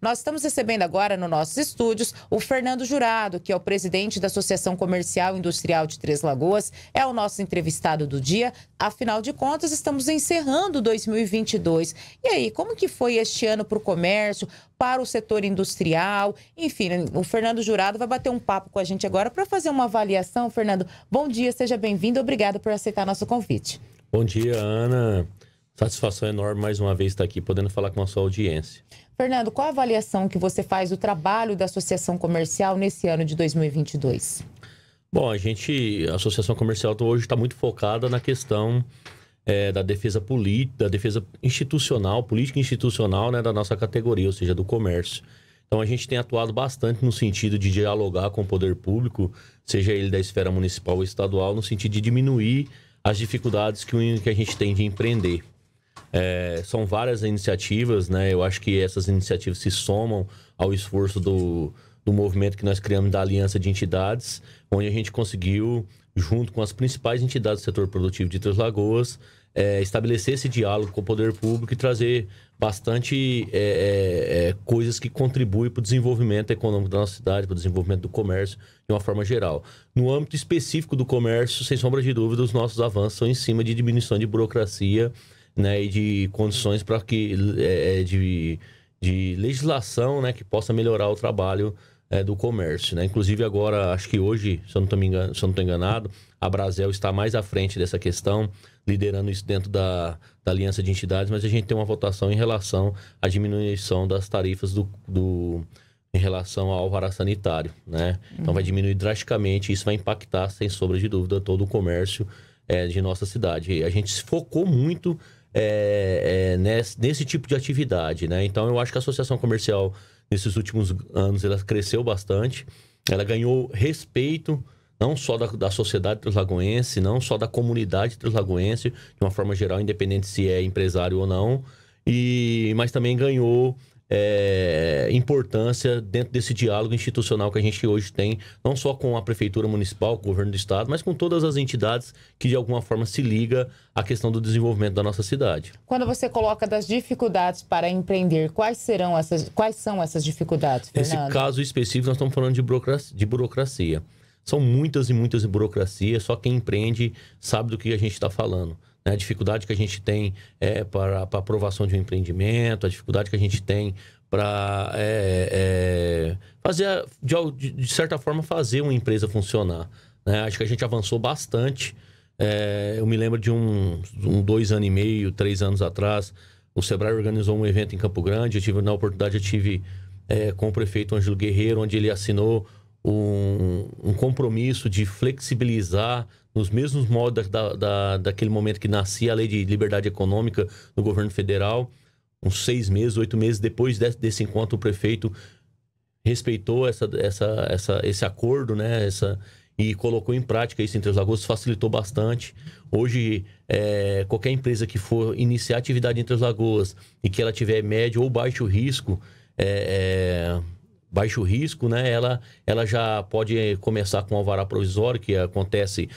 Nós estamos recebendo agora nos nossos estúdios o Fernando Jurado, que é o presidente da Associação Comercial e Industrial de Três Lagoas, é o nosso entrevistado do dia. Afinal de contas, estamos encerrando 2022. E aí, como que foi este ano para o comércio, para o setor industrial? Enfim, o Fernando Jurado vai bater um papo com a gente agora para fazer uma avaliação. Fernando, bom dia, seja bem-vindo, obrigado por aceitar nosso convite. Bom dia, Ana. Satisfação enorme mais uma vez estar aqui podendo falar com a sua audiência. Fernando, qual a avaliação que você faz do trabalho da Associação Comercial nesse ano de 2022? Bom, a gente, a Associação Comercial hoje está muito focada na questão é, da defesa política, da defesa institucional, política institucional né, da nossa categoria, ou seja, do comércio. Então a gente tem atuado bastante no sentido de dialogar com o poder público, seja ele da esfera municipal ou estadual, no sentido de diminuir as dificuldades que, que a gente tem de empreender. É, são várias iniciativas, né? Eu acho que essas iniciativas se somam ao esforço do, do movimento que nós criamos da Aliança de Entidades, onde a gente conseguiu, junto com as principais entidades do setor produtivo de Três Lagoas, é, estabelecer esse diálogo com o poder público e trazer bastante é, é, é coisas que contribuem para o desenvolvimento econômico da nossa cidade, para o desenvolvimento do comércio de uma forma geral. No âmbito específico do comércio, sem sombra de dúvida, os nossos avanços são em cima de diminuição de burocracia né, e de condições para que é, é, de, de legislação né, que possa melhorar o trabalho é, do comércio. Né? Inclusive agora, acho que hoje, se eu não estou enganado, a Brasel está mais à frente dessa questão, liderando isso dentro da, da aliança de entidades, mas a gente tem uma votação em relação à diminuição das tarifas do, do em relação ao alvará sanitário, né? Então vai uhum. diminuir drasticamente, isso vai impactar, sem sombra de dúvida, todo o comércio é, de nossa cidade. a gente se focou muito é, é, nesse, nesse, tipo de atividade, né? Então, eu acho que a associação comercial, nesses últimos anos, ela cresceu bastante. Ela ganhou respeito, não só da, da sociedade translagoense, não só da comunidade translagoense, de uma forma geral, independente se é empresário ou não, e mas também ganhou é, importância dentro desse diálogo institucional que a gente hoje tem, não só com a Prefeitura Municipal, com o Governo do Estado, mas com todas as entidades que de alguma forma se liga à questão do desenvolvimento da nossa cidade. Quando você coloca das dificuldades para empreender, quais serão essas, quais são essas dificuldades, Fernando? Nesse caso específico, nós estamos falando de burocracia. De burocracia. São muitas e muitas burocracias, só quem empreende sabe do que a gente está falando né? a dificuldade que a gente tem é, para, para aprovação de um empreendimento, a dificuldade que a gente tem para é, é, fazer, de, de, certa forma, fazer uma empresa funcionar. Né? Acho que a gente avançou bastante. É, eu me lembro de um, um, dois anos e meio, três anos atrás, o Sebrae organizou um evento em Campo Grande. Eu tive, na oportunidade, eu tive é, com o prefeito Ângelo Guerreiro, onde ele assinou um, um compromisso de flexibilizar nos mesmos modos da, da, daquele momento que nascia a lei de liberdade econômica no governo federal. Uns seis meses, oito meses depois desse, desse encontro, o prefeito respeitou essa, essa, essa, esse acordo, né? Essa, e colocou em prática isso em Três Lagoas, facilitou bastante. Hoje, é, qualquer empresa que for iniciar atividade em Três Lagoas e que ela tiver médio ou baixo risco, é, é, baixo risco, né? Ela, ela já pode eh, começar com alvará provisório, que acontece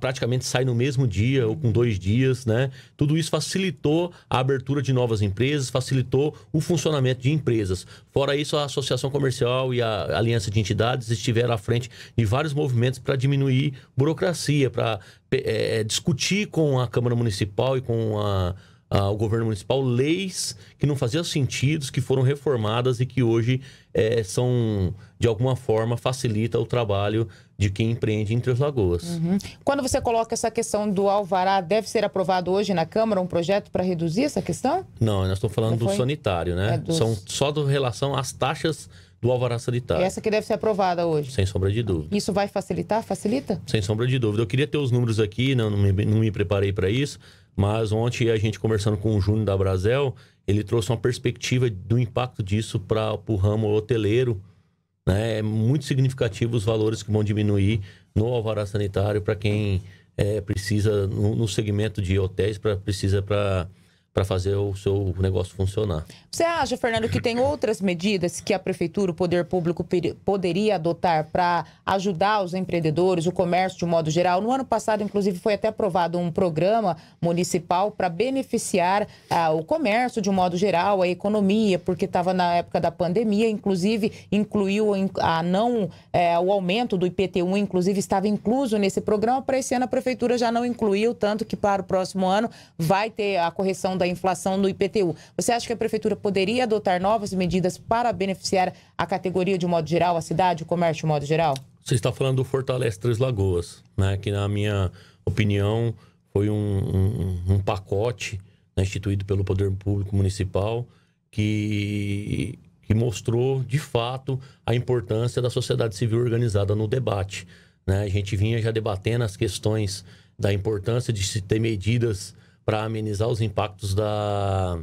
praticamente sai no mesmo dia ou com dois dias, né? Tudo isso facilitou a abertura de novas empresas, facilitou o funcionamento de empresas. Fora isso, a Associação Comercial e a Aliança de Entidades estiveram à frente de vários movimentos para diminuir burocracia, para é, discutir com a Câmara Municipal e com a ao ah, governo municipal leis que não faziam sentido, que foram reformadas e que hoje é, são, de alguma forma, facilita o trabalho de quem empreende em Três Lagoas. Uhum. Quando você coloca essa questão do Alvará, deve ser aprovado hoje na Câmara um projeto para reduzir essa questão? Não, nós estamos falando do sanitário, né? É dos... São só do relação às taxas do alvará sanitário. Essa que deve ser aprovada hoje. Sem sombra de dúvida. Isso vai facilitar? Facilita? Sem sombra de dúvida. Eu queria ter os números aqui, não, não, me, não me preparei para isso, mas ontem a gente conversando com o Júnior da Brasel, ele trouxe uma perspectiva do impacto disso para o ramo hoteleiro. Né? É muito significativo os valores que vão diminuir no alvará sanitário para quem é, precisa, no, no segmento de hotéis, para precisa para para fazer o seu negócio funcionar. Você acha, Fernando, que tem outras medidas que a prefeitura, o poder público poderia adotar para ajudar os empreendedores, o comércio de um modo geral? No ano passado, inclusive, foi até aprovado um programa municipal para beneficiar ah, o comércio de um modo geral, a economia, porque estava na época da pandemia, inclusive incluiu a não eh, o aumento do IPTU, inclusive estava incluso nesse programa. Para esse ano a prefeitura já não incluiu, tanto que para o próximo ano vai ter a correção da inflação no IPTU. Você acha que a prefeitura poderia adotar novas medidas para beneficiar a categoria de um modo geral, a cidade, o comércio de um modo geral? Você está falando do Fortalece Três Lagoas, né? que na minha opinião foi um, um, um pacote né, instituído pelo Poder Público Municipal que, que mostrou de fato a importância da sociedade civil organizada no debate. Né? A gente vinha já debatendo as questões da importância de se ter medidas para amenizar os impactos da,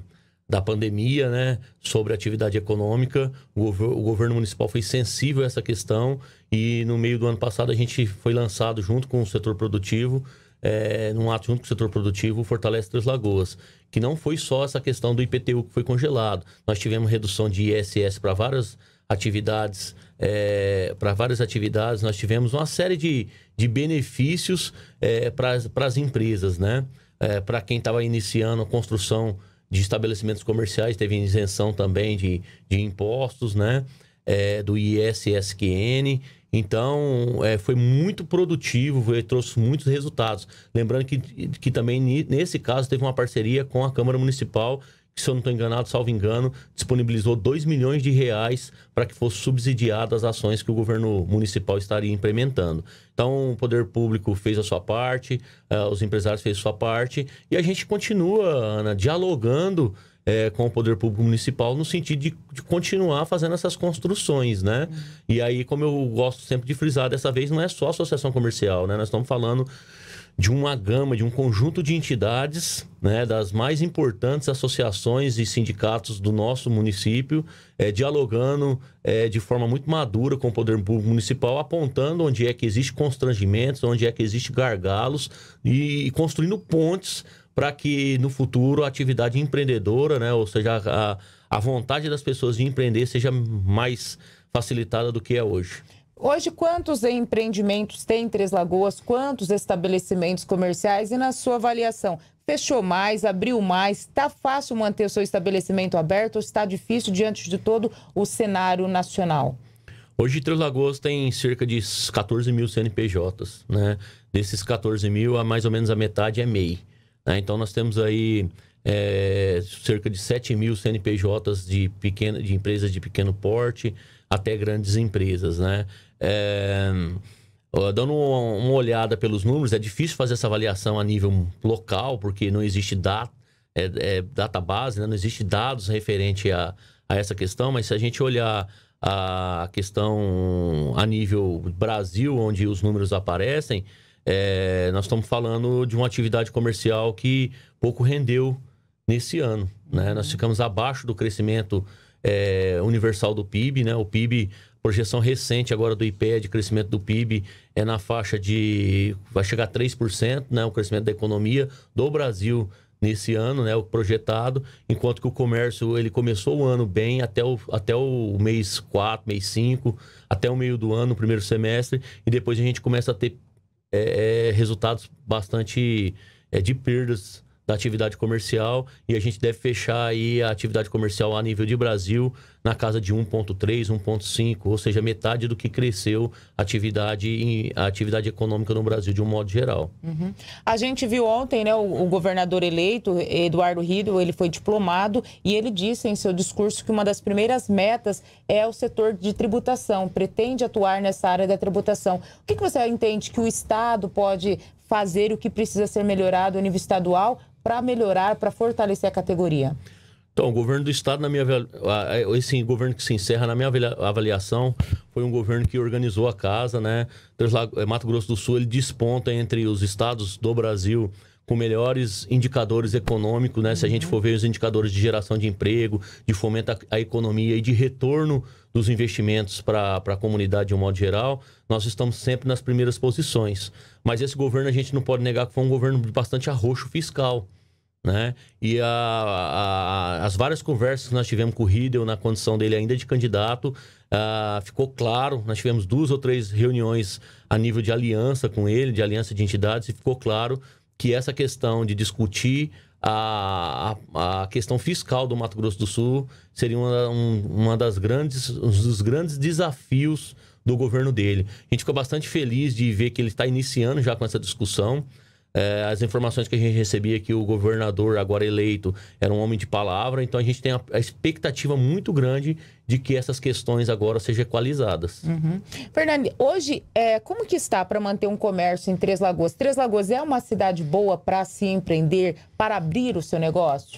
da pandemia né, sobre a atividade econômica. O, o, governo municipal foi sensível a essa questão e no meio do ano passado a gente foi lançado junto com o setor produtivo, é, num ato junto com o setor produtivo, Fortalece Três Lagoas, que não foi só essa questão do IPTU que foi congelado. Nós tivemos redução de ISS para várias atividades, é, eh, para várias atividades, nós tivemos uma série de, de benefícios é, eh, para as empresas, né? é, para quem estava iniciando a construção de estabelecimentos comerciais, teve isenção também de, de impostos, né? É, do ISSQN. Então, é, foi muito produtivo, trouxe muitos resultados. Lembrando que, que também, nesse caso, teve uma parceria com a Câmara Municipal que, se eu não estou enganado, salvo engano, disponibilizou 2 milhões de reais para que fossem subsidiadas as ações que o governo municipal estaria implementando. Então, o poder público fez a sua parte, uh, os empresários fez a sua parte, e a gente continua, Ana, dialogando é, com o poder público municipal no sentido de, de continuar fazendo essas construções, né? Uhum. E aí, como eu gosto sempre de frisar, dessa vez não é só associação comercial, né? Nós estamos falando de uma gama, de um conjunto de entidades, né, das mais importantes associações e sindicatos do nosso município, é, dialogando é, de forma muito madura com o poder público municipal, apontando onde é que existe constrangimentos, onde é que existe gargalos e, e construindo pontes para que no futuro a atividade empreendedora, né, ou seja, a, a vontade das pessoas de empreender seja mais facilitada do que é hoje. Hoje, quantos empreendimentos tem Três Lagoas? Quantos estabelecimentos comerciais? E na sua avaliação, fechou mais, abriu mais? Está fácil manter o seu estabelecimento aberto ou está difícil diante de todo o cenário nacional? Hoje, Três Lagoas tem cerca de 14 mil CNPJs. Né? Desses 14 mil, mais ou menos a metade é MEI. Né? Então, nós temos aí é, cerca de 7 mil CNPJs de, pequeno, de empresas de pequeno porte até grandes empresas, né? É, dando uma olhada pelos números, é difícil fazer essa avaliação a nível local, porque não existe data, é, é, database, né? não existe dados referente a, a essa questão, mas se a gente olhar a questão a nível Brasil, onde os números aparecem, é, nós estamos falando de uma atividade comercial que pouco rendeu nesse ano. Né? Nós ficamos abaixo do crescimento é, universal do PIB, né? O PIB, projeção recente agora do IPE de crescimento do PIB é na faixa de. vai chegar a 3%, né? O crescimento da economia do Brasil nesse ano, né, o projetado, enquanto que o comércio ele começou o ano bem até o, até o mês 4, mês 5, até o meio do ano, no primeiro semestre, e depois a gente começa a ter é, é resultados bastante é, de perdas da atividade comercial e a gente deve fechar aí a atividade comercial a nível de Brasil na casa de 1.3, 1.5, ou seja, metade do que cresceu a atividade, a atividade econômica no Brasil de um modo geral. Uhum. A gente viu ontem, né, o, o governador eleito, Eduardo Rido, ele foi diplomado e ele disse em seu discurso que uma das primeiras metas é o setor de tributação, pretende atuar nessa área da tributação. O que, que você entende que o Estado pode fazer o que precisa ser melhorado a nível estadual para melhorar, para fortalecer a categoria? Então, o governo do Estado, na minha esse governo que se encerra, na minha avaliação, foi um governo que organizou a casa, né? É, Mato Grosso do Sul ele desponta entre os estados do Brasil com melhores indicadores econômicos, né? Uhum. Se a gente for ver os indicadores de geração de emprego, de fomento à economia e de retorno dos investimentos para a comunidade de um modo geral, nós estamos sempre nas primeiras posições. Mas esse governo a gente não pode negar que foi um governo bastante arroxo fiscal. Né? E a, a, as várias conversas que nós tivemos com o Riedel na condição dele ainda de candidato, ah, ficou claro, nós tivemos duas ou três reuniões a nível de aliança com ele, de aliança de entidades, e ficou claro que essa questão de discutir a, a, questão fiscal do Mato Grosso do Sul seria uma, um, uma das grandes, um dos grandes desafios do governo dele. A gente ficou bastante feliz de ver que ele está iniciando já com essa discussão. É, as informações que a gente recebia que o governador, agora eleito, era um homem de palavra, então a gente tem a, a expectativa muito grande de que essas questões agora sejam equalizadas. Uhum. Fernando, hoje, é, como que está para manter um comércio em Três Lagoas? Três Lagoas é uma cidade boa para se empreender, para abrir o seu negócio?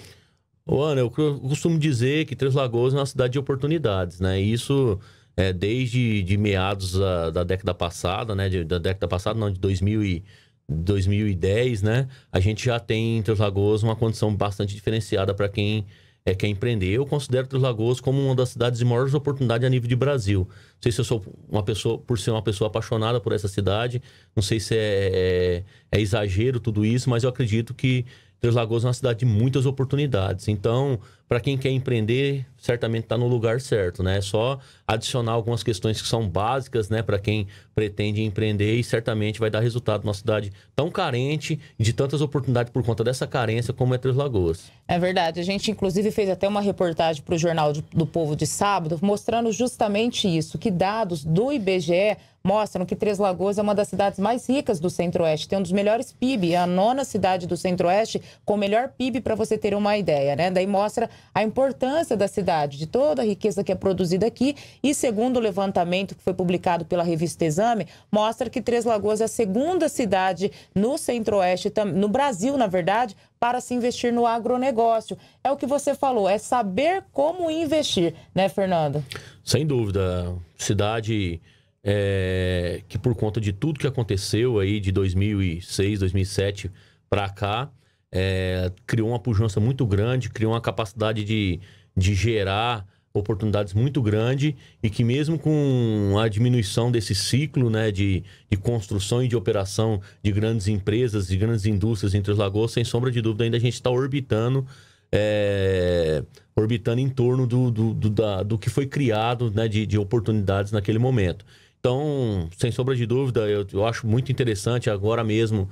Ana, eu costumo dizer que Três Lagoas é uma cidade de oportunidades, né? isso é, desde de meados da, da década passada, né? De, da década passada, não, de 2000 e 2010, né? A gente já tem em Três Lagoas uma condição bastante diferenciada para quem é, quer empreender. Eu considero Três Lagoas como uma das cidades de maiores oportunidades a nível de Brasil. Não sei se eu sou uma pessoa, por ser uma pessoa apaixonada por essa cidade, não sei se é, é, é exagero tudo isso, mas eu acredito que Três Lagoas é uma cidade de muitas oportunidades. Então, para quem quer empreender, certamente está no lugar certo, né? É só adicionar algumas questões que são básicas, né, para quem pretende empreender e certamente vai dar resultado numa cidade tão carente, de tantas oportunidades por conta dessa carência como é Três Lagoas. É verdade. A gente, inclusive, fez até uma reportagem para o Jornal do Povo de sábado mostrando justamente isso, que dados do IBGE mostram que Três Lagoas é uma das cidades mais ricas do Centro-Oeste, tem um dos melhores PIB, é a nona cidade do Centro-Oeste com o melhor PIB, para você ter uma ideia, né? Daí mostra a importância da cidade, de toda a riqueza que é produzida aqui. E segundo o levantamento que foi publicado pela revista Exame, mostra que Três Lagoas é a segunda cidade no Centro-Oeste, no Brasil, na verdade, para se investir no agronegócio. É o que você falou, é saber como investir, né, Fernando? Sem dúvida. Cidade é, que por conta de tudo que aconteceu aí de 2006, 2007 para cá, é, criou uma pujança muito grande, criou uma capacidade de, de gerar oportunidades muito grande e que mesmo com a diminuição desse ciclo né, de, de construção e de operação de grandes empresas, de grandes indústrias entre os lagoas, sem sombra de dúvida, ainda a gente está orbitando é, orbitando em torno do, do, do, da, do que foi criado né, de, de oportunidades naquele momento. Então, sem sombra de dúvida, eu, eu acho muito interessante. Agora mesmo,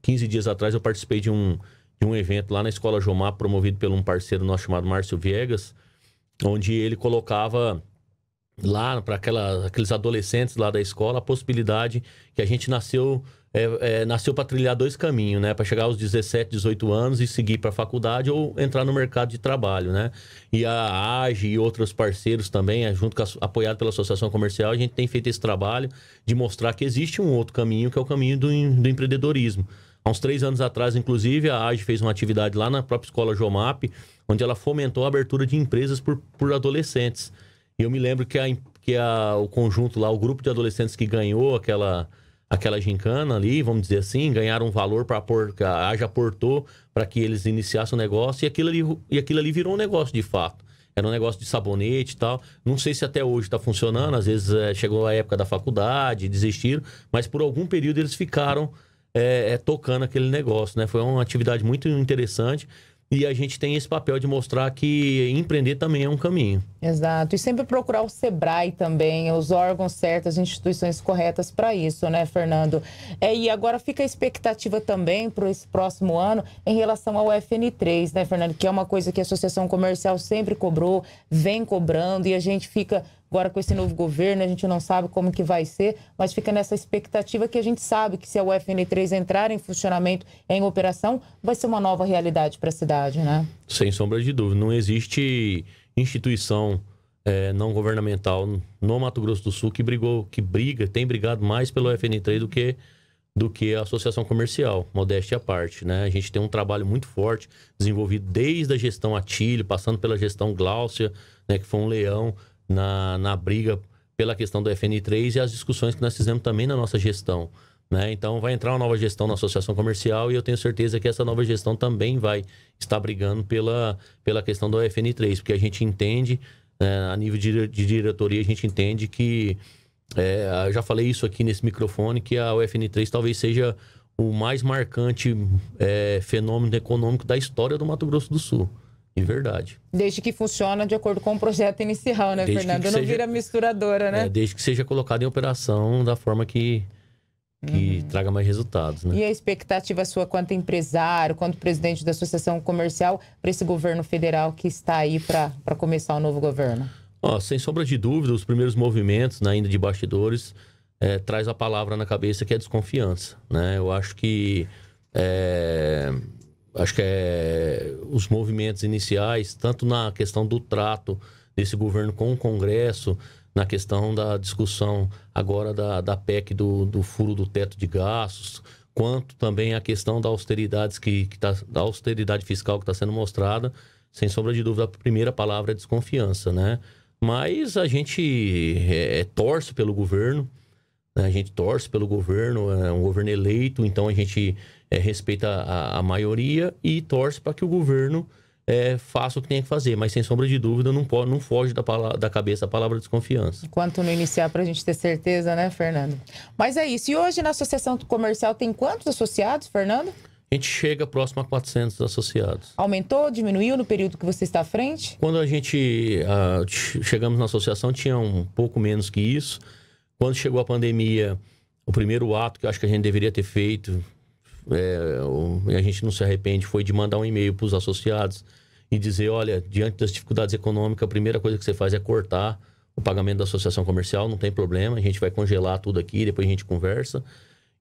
15 dias atrás, eu participei de um, de um evento lá na Escola Jomar, promovido por um parceiro nosso chamado Márcio Viegas, onde ele colocava lá para aqueles adolescentes lá da escola a possibilidade que a gente nasceu é, é, nasceu para trilhar dois caminhos, né? Para chegar aos 17, 18 anos e seguir para a faculdade ou entrar no mercado de trabalho, né? E a AGE e outros parceiros também, é, junto com a, apoiado pela Associação Comercial, a gente tem feito esse trabalho de mostrar que existe um outro caminho, que é o caminho do, do empreendedorismo. Há uns três anos atrás, inclusive, a AGE fez uma atividade lá na própria escola Jomap, onde ela fomentou a abertura de empresas por, por adolescentes. E eu me lembro que, a, que a, o conjunto lá, o grupo de adolescentes que ganhou aquela aquela gincana ali, vamos dizer assim, ganharam um valor para a Aja aportou para que eles iniciassem o negócio e aquilo, ali, e aquilo ali virou um negócio de fato. Era um negócio de sabonete e tal. Não sei se até hoje está funcionando, às vezes é, chegou a época da faculdade, desistiram, mas por algum período eles ficaram é, é, tocando aquele negócio, né? Foi uma atividade muito interessante. E a gente tem esse papel de mostrar que empreender também é um caminho. Exato. E sempre procurar o SEBRAE também, os órgãos certos, as instituições corretas para isso, né, Fernando? É, e agora fica a expectativa também para esse próximo ano em relação ao FN3, né, Fernando? Que é uma coisa que a Associação Comercial sempre cobrou, vem cobrando, e a gente fica Agora, com esse novo governo, a gente não sabe como que vai ser, mas fica nessa expectativa que a gente sabe que se a UFN3 entrar em funcionamento, em operação, vai ser uma nova realidade para a cidade, né? Sem sombra de dúvida. Não existe instituição é, não governamental no Mato Grosso do Sul que brigou, que briga, tem brigado mais pelo UFN3 do que do que a associação comercial, modéstia à parte, né? A gente tem um trabalho muito forte desenvolvido desde a gestão Atílio, passando pela gestão Gláucia, né, que foi um leão, na, na briga pela questão do FN3 e as discussões que nós fizemos também na nossa gestão. Né? Então vai entrar uma nova gestão na associação comercial e eu tenho certeza que essa nova gestão também vai estar brigando pela, pela questão do FN3, porque a gente entende, é, a nível de, de, diretoria, a gente entende que, é, eu já falei isso aqui nesse microfone, que a UFN3 talvez seja o mais marcante é, fenômeno econômico da história do Mato Grosso do Sul. De verdade. Desde que funciona de acordo com o projeto inicial, né, desde Fernando? Que que não seja, vira misturadora, né? É, desde que seja colocado em operação da forma que, que uhum. traga mais resultados. Né? E a expectativa sua quanto empresário, quanto presidente da Associação Comercial, para esse governo federal que está aí para começar o novo governo? Ó, sem sombra de dúvida, os primeiros movimentos, né, ainda de bastidores, é, traz a palavra na cabeça que é desconfiança. Né? Eu acho que é, acho que é os movimentos iniciais, tanto na questão do trato desse governo com o Congresso, na questão da discussão agora da, da PEC do, do furo do teto de gastos, quanto também a questão da austeridade, que, que tá, da austeridade fiscal que está sendo mostrada, sem sombra de dúvida, a primeira palavra é desconfiança, né? Mas a gente é, é, torce pelo governo, né? a gente torce pelo governo, é um governo eleito, então a gente é, respeita a, a, maioria e torce para que o governo é, faça o que tem que fazer. Mas, sem sombra de dúvida, não, pode, não foge da, da cabeça a palavra desconfiança. Enquanto não iniciar, para a gente ter certeza, né, Fernando? Mas é isso. E hoje, na Associação Comercial, tem quantos associados, Fernando? A gente chega próximo a 400 associados. Aumentou, diminuiu no período que você está à frente? Quando a gente chegamos na associação, tinha um pouco menos que isso. Quando chegou a pandemia, o primeiro ato que eu acho que a gente deveria ter feito, é, o, e a gente não se arrepende, foi de mandar um e-mail para os associados e dizer: olha, diante das dificuldades econômicas, a primeira coisa que você faz é cortar o pagamento da associação comercial, não tem problema, a gente vai congelar tudo aqui, depois a gente conversa.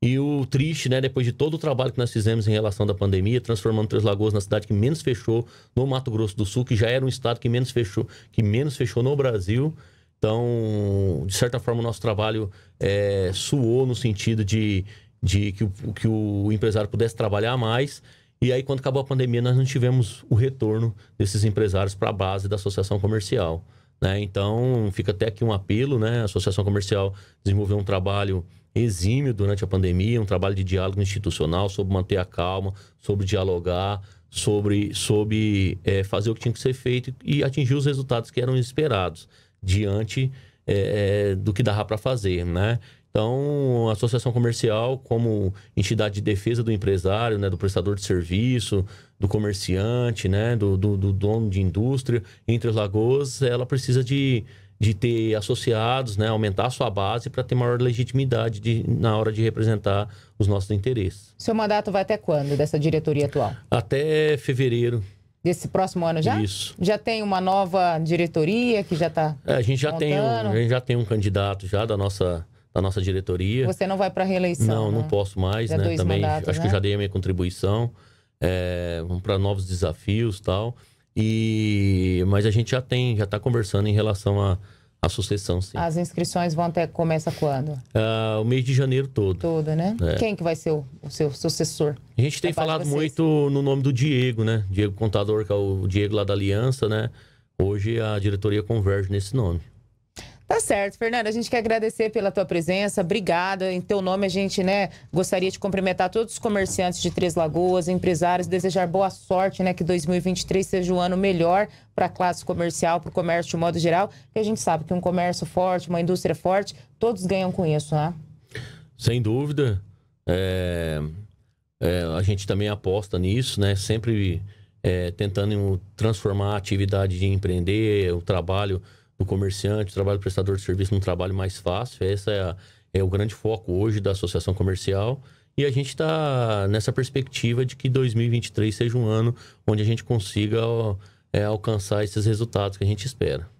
E o triste, né, depois de todo o trabalho que nós fizemos em relação da pandemia, transformando Três Lagoas na cidade que menos fechou no Mato Grosso do Sul, que já era um estado que menos fechou, que menos fechou no Brasil. Então, de certa forma, o nosso trabalho é, suou no sentido de de que o, que o empresário pudesse trabalhar mais. E aí, quando acabou a pandemia, nós não tivemos o retorno desses empresários para a base da associação comercial. Né? Então, fica até aqui um apelo, né? A associação comercial desenvolveu um trabalho exímio durante a pandemia, um trabalho de diálogo institucional sobre manter a calma, sobre dialogar, sobre, sobre é, fazer o que tinha que ser feito e atingir os resultados que eram esperados diante é, é do que dava para fazer, né? Então, a associação comercial, como entidade de defesa do empresário, né, do prestador de serviço, do comerciante, né, do, do, do dono de indústria, entre os lagoas, ela precisa de, de ter associados, né, aumentar a sua base para ter maior legitimidade de, na hora de representar os nossos interesses. Seu mandato vai até quando dessa diretoria atual? Até fevereiro desse próximo ano já? Isso. Já tem uma nova diretoria que já está. É, a gente já tem, um, a gente já tem um candidato já da nossa da nossa diretoria. Você não vai para reeleição? Não, né? não posso mais, já né? Também mandatos, acho né? que eu já dei a minha contribuição. É, vamos para novos desafios tal. E mas a gente já tem, já está conversando em relação a a sucessão, sim. As inscrições vão até começa quando? Uh, o mês de janeiro todo. Todo, né? É. Quem que vai ser o, o seu sucessor? A gente tem falado muito no nome do Diego, né? Diego Contador, que é o Diego lá da Aliança, né? Hoje a diretoria converge nesse nome. Tá certo, Fernanda. A gente quer agradecer pela tua presença. Obrigada. Em teu nome, a gente né, gostaria de cumprimentar todos os comerciantes de Três Lagoas, empresários, desejar boa sorte, né? Que 2023 seja o um ano melhor para a classe comercial, para o comércio de modo geral. Que a gente sabe que um comércio forte, uma indústria forte, todos ganham com isso, né? Sem dúvida. É... É, a gente também aposta nisso, né? Sempre é, tentando transformar a atividade de empreender, o trabalho do comerciante, o trabalho do prestador de serviço num trabalho mais fácil. Esse é, a, é o grande foco hoje da associação comercial. E a gente está nessa perspectiva de que 2023 seja um ano onde a gente consiga é, alcançar esses resultados que a gente espera.